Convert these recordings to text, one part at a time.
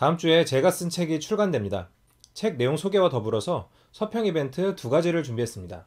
다음 주에 제가 쓴 책이 출간됩니다. 책 내용 소개와 더불어서 서평 이벤트 두 가지를 준비했습니다.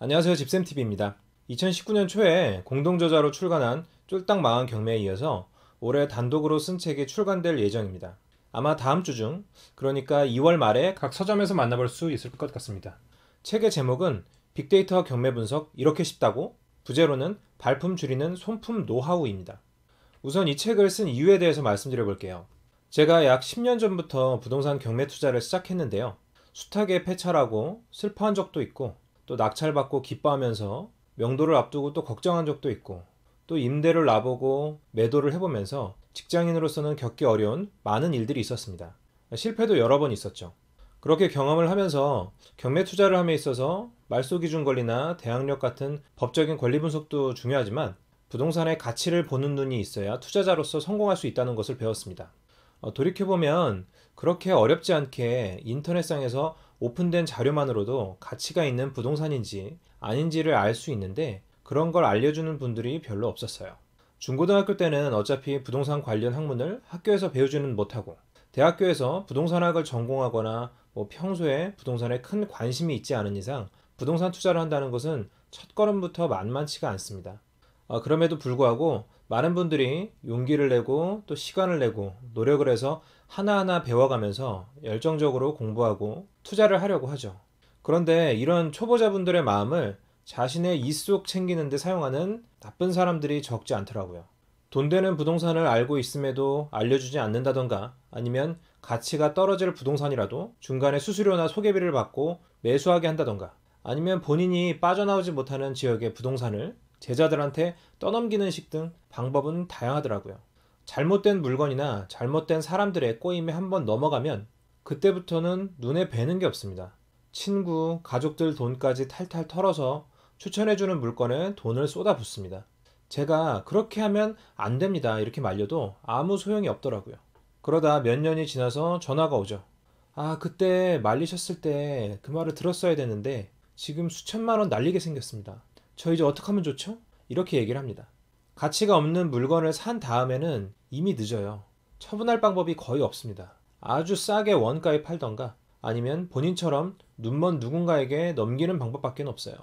안녕하세요. 집쌤TV입니다. 2019년 초에 공동저자로 출간한 쫄딱 망한 경매에 이어서 올해 단독으로 쓴 책이 출간될 예정입니다. 아마 다음 주 중, 그러니까 2월 말에 각 서점에서 만나볼 수 있을 것 같습니다. 책의 제목은 빅데이터 경매 분석 이렇게 쉽다고? 부제로는 발품 줄이는 손품 노하우입니다. 우선 이 책을 쓴 이유에 대해서 말씀드려 볼게요. 제가 약 10년 전부터 부동산 경매 투자를 시작했는데요. 숱하게 패찰하고 슬퍼한 적도 있고 또 낙찰받고 기뻐하면서 명도를 앞두고 또 걱정한 적도 있고 또 임대를 놔보고 매도를 해보면서 직장인으로서는 겪기 어려운 많은 일들이 있었습니다. 실패도 여러 번 있었죠. 그렇게 경험을 하면서 경매 투자를 함에 있어서 말소 기준 권리나 대항력 같은 법적인 권리 분석도 중요하지만 부동산의 가치를 보는 눈이 있어야 투자자로서 성공할 수 있다는 것을 배웠습니다. 어, 돌이켜보면 그렇게 어렵지 않게 인터넷상에서 오픈된 자료만으로도 가치가 있는 부동산인지 아닌지를 알 수 있는데 그런 걸 알려주는 분들이 별로 없었어요. 중고등학교 때는 어차피 부동산 관련 학문을 학교에서 배우지는 못하고 대학교에서 부동산학을 전공하거나 뭐 평소에 부동산에 큰 관심이 있지 않은 이상 부동산 투자를 한다는 것은 첫 걸음부터 만만치가 않습니다. 어, 그럼에도 불구하고 많은 분들이 용기를 내고 또 시간을 내고 노력을 해서 하나하나 배워가면서 열정적으로 공부하고 투자를 하려고 하죠. 그런데 이런 초보자분들의 마음을 자신의 이속 챙기는데 사용하는 나쁜 사람들이 적지 않더라고요. 돈 되는 부동산을 알고 있음에도 알려주지 않는다던가 아니면 가치가 떨어질 부동산이라도 중간에 수수료나 소개비를 받고 매수하게 한다던가 아니면 본인이 빠져나오지 못하는 지역의 부동산을 제자들한테 떠넘기는 식 등 방법은 다양하더라고요. 잘못된 물건이나 잘못된 사람들의 꼬임에 한번 넘어가면 그때부터는 눈에 뵈는 게 없습니다. 친구, 가족들 돈까지 탈탈 털어서 추천해주는 물건에 돈을 쏟아붓습니다. 제가 그렇게 하면 안 됩니다. 이렇게 말려도 아무 소용이 없더라고요. 그러다 몇 년이 지나서 전화가 오죠. 아, 그때 말리셨을 때 그 말을 들었어야 되는데 지금 수천만 원 날리게 생겼습니다. 저 이제 어떻게 하면 좋죠? 이렇게 얘기를 합니다. 가치가 없는 물건을 산 다음에는 이미 늦어요. 처분할 방법이 거의 없습니다. 아주 싸게 원가에 팔던가 아니면 본인처럼 눈먼 누군가에게 넘기는 방법밖에 없어요.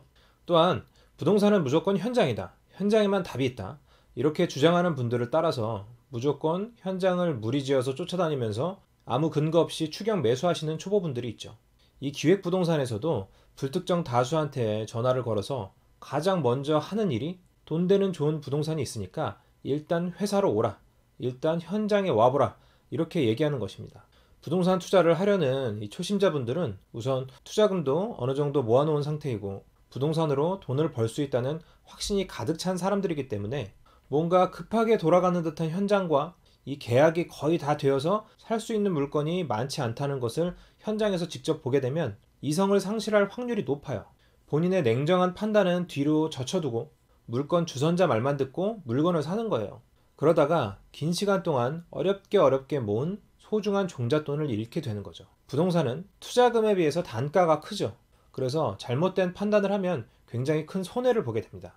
또한 부동산은 무조건 현장이다. 현장에만 답이 있다. 이렇게 주장하는 분들을 따라서 무조건 현장을 무리지어서 쫓아다니면서 아무 근거 없이 추경 매수하시는 초보분들이 있죠. 이 기획 부동산에서도 불특정 다수한테 전화를 걸어서 가장 먼저 하는 일이 돈 되는 좋은 부동산이 있으니까 일단 회사로 오라. 일단 현장에 와보라. 이렇게 얘기하는 것입니다. 부동산 투자를 하려는 이 초심자분들은 우선 투자금도 어느 정도 모아놓은 상태이고 부동산으로 돈을 벌 수 있다는 확신이 가득 찬 사람들이기 때문에 뭔가 급하게 돌아가는 듯한 현장과 이 계약이 거의 다 되어서 살 수 있는 물건이 많지 않다는 것을 현장에서 직접 보게 되면 이성을 상실할 확률이 높아요. 본인의 냉정한 판단은 뒤로 젖혀두고 물건 주선자 말만 듣고 물건을 사는 거예요. 그러다가 긴 시간 동안 어렵게 어렵게 모은 소중한 종잣돈을 잃게 되는 거죠. 부동산은 투자금에 비해서 단가가 크죠. 그래서 잘못된 판단을 하면 굉장히 큰 손해를 보게 됩니다.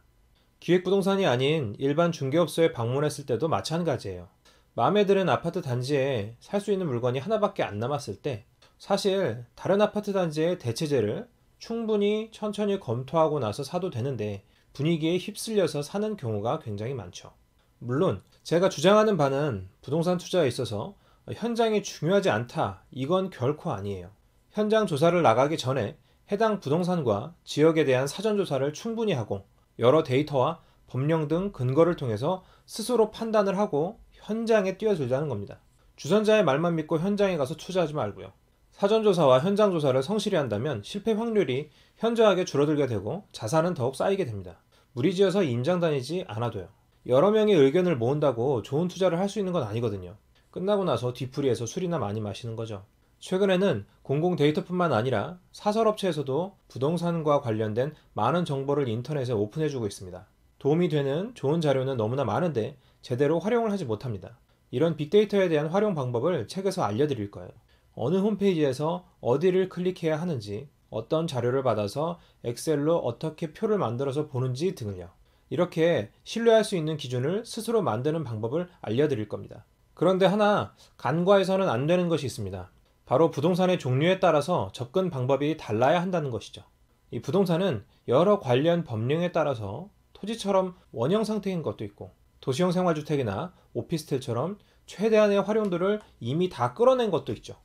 기획부동산이 아닌 일반 중개업소에 방문했을 때도 마찬가지예요. 마음에 드는 아파트 단지에 살 수 있는 물건이 하나밖에 안 남았을 때 사실 다른 아파트 단지의 대체재를 충분히 천천히 검토하고 나서 사도 되는데 분위기에 휩쓸려서 사는 경우가 굉장히 많죠. 물론 제가 주장하는 바는 부동산 투자에 있어서 현장이 중요하지 않다 이건 결코 아니에요. 현장 조사를 나가기 전에 해당 부동산과 지역에 대한 사전 조사를 충분히 하고 여러 데이터와 법령 등 근거를 통해서 스스로 판단을 하고 현장에 뛰어들자는 겁니다. 주선자의 말만 믿고 현장에 가서 투자하지 말고요. 사전조사와 현장조사를 성실히 한다면 실패 확률이 현저하게 줄어들게 되고 자산은 더욱 쌓이게 됩니다. 무리지어서 임장 다니지 않아도요. 여러 명의 의견을 모은다고 좋은 투자를 할 수 있는 건 아니거든요. 끝나고 나서 뒤풀이에서 술이나 많이 마시는 거죠. 최근에는 공공 데이터뿐만 아니라 사설업체에서도 부동산과 관련된 많은 정보를 인터넷에 오픈해주고 있습니다. 도움이 되는 좋은 자료는 너무나 많은데 제대로 활용을 하지 못합니다. 이런 빅데이터에 대한 활용 방법을 책에서 알려드릴 거예요. 어느 홈페이지에서 어디를 클릭해야 하는지, 어떤 자료를 받아서 엑셀로 어떻게 표를 만들어서 보는지 등을요. 이렇게 신뢰할 수 있는 기준을 스스로 만드는 방법을 알려드릴 겁니다. 그런데 하나 간과해서는 안 되는 것이 있습니다. 바로 부동산의 종류에 따라서 접근 방법이 달라야 한다는 것이죠. 이 부동산은 여러 관련 법령에 따라서 토지처럼 원형 상태인 것도 있고 도시형 생활주택이나 오피스텔처럼 최대한의 활용도를 이미 다 끌어낸 것도 있죠.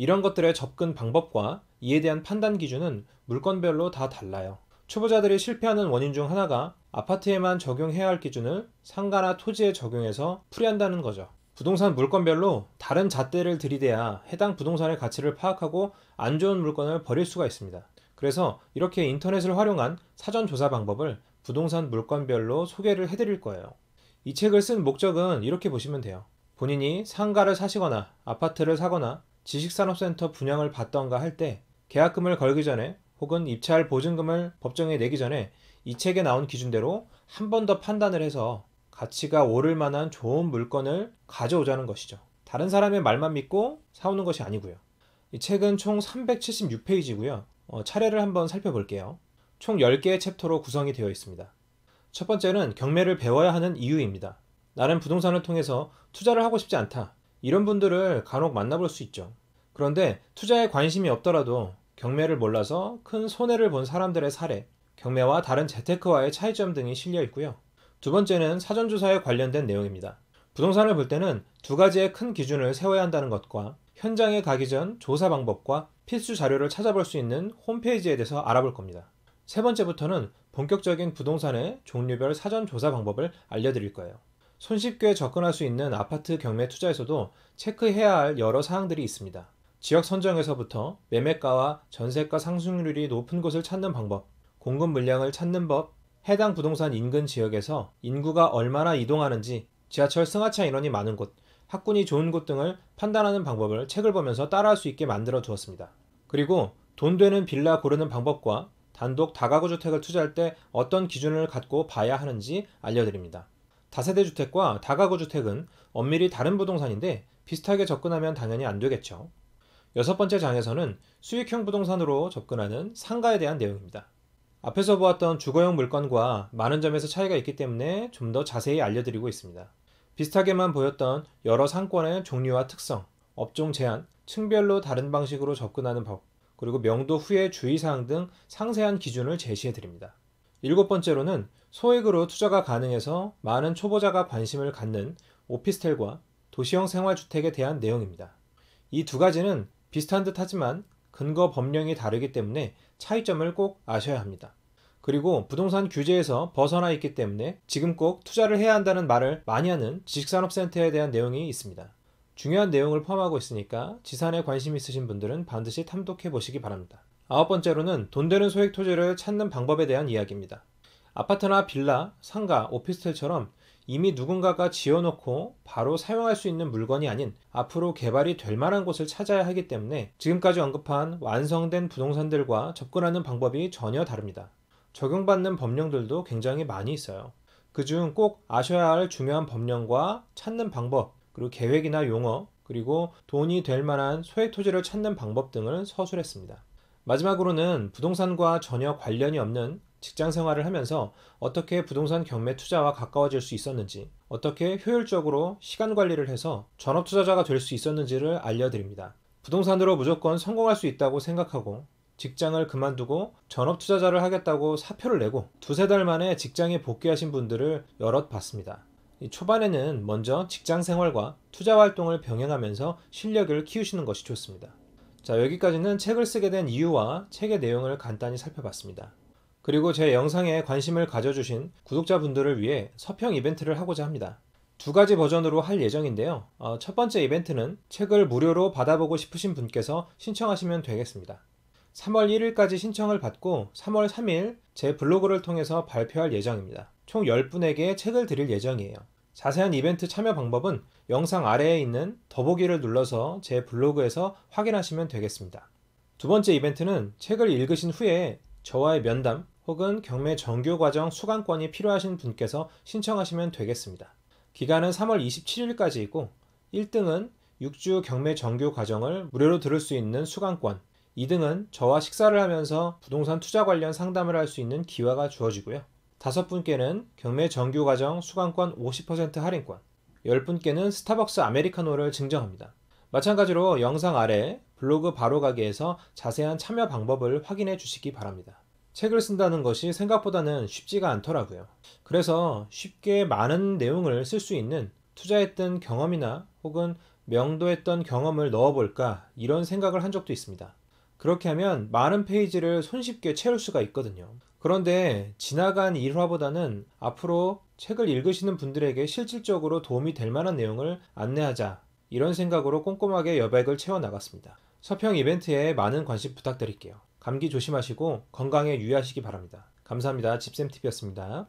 이런 것들의 접근 방법과 이에 대한 판단 기준은 물건별로 다 달라요. 초보자들이 실패하는 원인 중 하나가 아파트에만 적용해야 할 기준을 상가나 토지에 적용해서 풀이한다는 거죠. 부동산 물건별로 다른 잣대를 들이대야 해당 부동산의 가치를 파악하고 안 좋은 물건을 버릴 수가 있습니다. 그래서 이렇게 인터넷을 활용한 사전 조사 방법을 부동산 물건별로 소개를 해드릴 거예요. 이 책을 쓴 목적은 이렇게 보시면 돼요. 본인이 상가를 사시거나 아파트를 사거나 지식산업센터 분양을 받던가 할 때 계약금을 걸기 전에 혹은 입찰 보증금을 법정에 내기 전에 이 책에 나온 기준대로 한 번 더 판단을 해서 가치가 오를 만한 좋은 물건을 가져오자는 것이죠. 다른 사람의 말만 믿고 사오는 것이 아니고요. 이 책은 총 376페이지고요. 어, 차례를 한번 살펴볼게요. 총 10개의 챕터로 구성이 되어 있습니다. 첫 번째는 경매를 배워야 하는 이유입니다. 나는 부동산을 통해서 투자를 하고 싶지 않다. 이런 분들을 간혹 만나볼 수 있죠. 그런데 투자에 관심이 없더라도 경매를 몰라서 큰 손해를 본 사람들의 사례, 경매와 다른 재테크와의 차이점 등이 실려 있고요. 두 번째는 사전조사에 관련된 내용입니다. 부동산을 볼 때는 두 가지의 큰 기준을 세워야 한다는 것과 현장에 가기 전 조사 방법과 필수 자료를 찾아볼 수 있는 홈페이지에 대해서 알아볼 겁니다. 세 번째부터는 본격적인 부동산의 종류별 사전 조사 방법을 알려드릴 거예요. 손쉽게 접근할 수 있는 아파트 경매 투자에서도 체크해야 할 여러 사항들이 있습니다. 지역 선정에서부터 매매가와 전세가 상승률이 높은 곳을 찾는 방법, 공급 물량을 찾는 법, 해당 부동산 인근 지역에서 인구가 얼마나 이동하는지, 지하철 승하차 인원이 많은 곳, 학군이 좋은 곳 등을 판단하는 방법을 책을 보면서 따라할 수 있게 만들어 두었습니다. 그리고 돈 되는 빌라 고르는 방법과 단독 다가구 주택을 투자할 때 어떤 기준을 갖고 봐야 하는지 알려드립니다. 다세대 주택과 다가구 주택은 엄밀히 다른 부동산인데 비슷하게 접근하면 당연히 안 되겠죠. 여섯 번째 장에서는 수익형 부동산으로 접근하는 상가에 대한 내용입니다. 앞에서 보았던 주거용 물건과 많은 점에서 차이가 있기 때문에 좀 더 자세히 알려드리고 있습니다. 비슷하게만 보였던 여러 상권의 종류와 특성, 업종 제한, 층별로 다른 방식으로 접근하는 법, 그리고 명도 후에 주의사항 등 상세한 기준을 제시해드립니다. 일곱 번째로는 소액으로 투자가 가능해서 많은 초보자가 관심을 갖는 오피스텔과 도시형 생활주택에 대한 내용입니다. 이 두 가지는 비슷한 듯 하지만 근거 법령이 다르기 때문에 차이점을 꼭 아셔야 합니다. 그리고 부동산 규제에서 벗어나 있기 때문에 지금 꼭 투자를 해야 한다는 말을 많이 하는 지식산업센터에 대한 내용이 있습니다. 중요한 내용을 포함하고 있으니까 지산에 관심 있으신 분들은 반드시 탐독해 보시기 바랍니다. 아홉 번째로는 돈 되는 소액 토지를 찾는 방법에 대한 이야기입니다. 아파트나 빌라, 상가, 오피스텔처럼 이미 누군가가 지어놓고 바로 사용할 수 있는 물건이 아닌 앞으로 개발이 될 만한 곳을 찾아야 하기 때문에 지금까지 언급한 완성된 부동산들과 접근하는 방법이 전혀 다릅니다. 적용받는 법령들도 굉장히 많이 있어요. 그중 꼭 아셔야 할 중요한 법령과 찾는 방법, 그리고 계획이나 용어, 그리고 돈이 될 만한 소액 토지를 찾는 방법 등을 서술했습니다. 마지막으로는 부동산과 전혀 관련이 없는 직장 생활을 하면서 어떻게 부동산 경매 투자와 가까워질 수 있었는지, 어떻게 효율적으로 시간 관리를 해서 전업 투자자가 될 수 있었는지를 알려드립니다. 부동산으로 무조건 성공할 수 있다고 생각하고 직장을 그만두고 전업 투자자를 하겠다고 사표를 내고 두세 달 만에 직장에 복귀하신 분들을 여럿 봤습니다. 초반에는 먼저 직장 생활과 투자 활동을 병행하면서 실력을 키우시는 것이 좋습니다. 자, 여기까지는 책을 쓰게 된 이유와 책의 내용을 간단히 살펴봤습니다. 그리고 제 영상에 관심을 가져주신 구독자분들을 위해 서평 이벤트를 하고자 합니다. 두 가지 버전으로 할 예정인데요. 어, 첫 번째 이벤트는 책을 무료로 받아보고 싶으신 분께서 신청하시면 되겠습니다. 3월 1일까지 신청을 받고 3월 3일 제 블로그를 통해서 발표할 예정입니다. 총 10분에게 책을 드릴 예정이에요. 자세한 이벤트 참여 방법은 영상 아래에 있는 더보기를 눌러서 제 블로그에서 확인하시면 되겠습니다. 두 번째 이벤트는 책을 읽으신 후에 저와의 면담 혹은 경매 정규 과정 수강권이 필요하신 분께서 신청하시면 되겠습니다. 기간은 3월 27일까지이고 1등은 6주 경매 정규 과정을 무료로 들을 수 있는 수강권, 2등은 저와 식사를 하면서 부동산 투자 관련 상담을 할 수 있는 기회가 주어지고요. 다섯 분께는 경매 정규 과정 수강권 50% 할인권, 10분께는 스타벅스 아메리카노를 증정합니다. 마찬가지로 영상 아래 블로그 바로 가기에서 자세한 참여 방법을 확인해 주시기 바랍니다. 책을 쓴다는 것이 생각보다는 쉽지가 않더라고요. 그래서 쉽게 많은 내용을 쓸 수 있는 투자했던 경험이나 혹은 명도했던 경험을 넣어볼까 이런 생각을 한 적도 있습니다. 그렇게 하면 많은 페이지를 손쉽게 채울 수가 있거든요. 그런데 지나간 일화보다는 앞으로 책을 읽으시는 분들에게 실질적으로 도움이 될 만한 내용을 안내하자 이런 생각으로 꼼꼼하게 여백을 채워 나갔습니다. 서평 이벤트에 많은 관심 부탁드릴게요. 감기 조심하시고 건강에 유의하시기 바랍니다. 감사합니다. 집쌤TV였습니다.